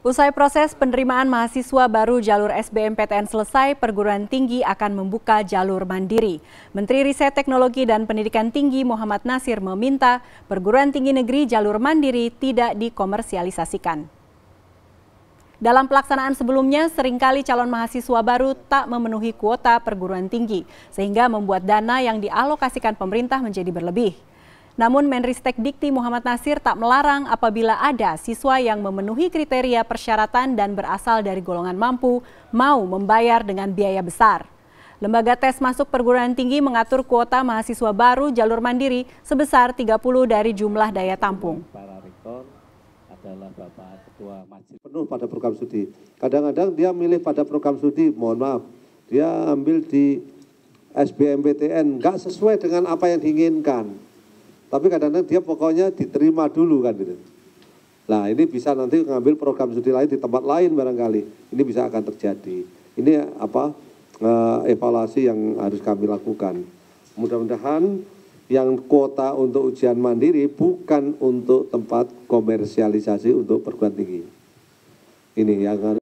Usai proses penerimaan mahasiswa baru jalur SBMPTN selesai, perguruan tinggi akan membuka jalur mandiri. Menteri Riset Teknologi dan Pendidikan Tinggi Muhammad Nasir meminta perguruan tinggi negeri jalur mandiri tidak dikomersialisasikan. Dalam pelaksanaan sebelumnya, seringkali calon mahasiswa baru tak memenuhi kuota perguruan tinggi, sehingga membuat dana yang dialokasikan pemerintah menjadi berlebih. Namun Menristek Dikti Muhammad Nasir tak melarang apabila ada siswa yang memenuhi kriteria persyaratan dan berasal dari golongan mampu mau membayar dengan biaya besar. Lembaga tes masuk perguruan tinggi mengatur kuota mahasiswa baru jalur mandiri sebesar 30 dari jumlah daya tampung. Para rektor adalah Bapak Ketua Majelis penuh pada program studi. Kadang-kadang dia milih pada program studi, mohon maaf, dia ambil di SBMPTN, nggak sesuai dengan apa yang diinginkan. Tapi kadang-kadang dia pokoknya diterima dulu kan gitu. Nah ini bisa nanti ngambil program studi lain di tempat lain barangkali. Ini bisa akan terjadi. Ini apa eh, evaluasi yang harus kami lakukan. Mudah-mudahan yang kuota untuk ujian mandiri bukan untuk tempat komersialisasi untuk perguruan tinggi. Ini yang harus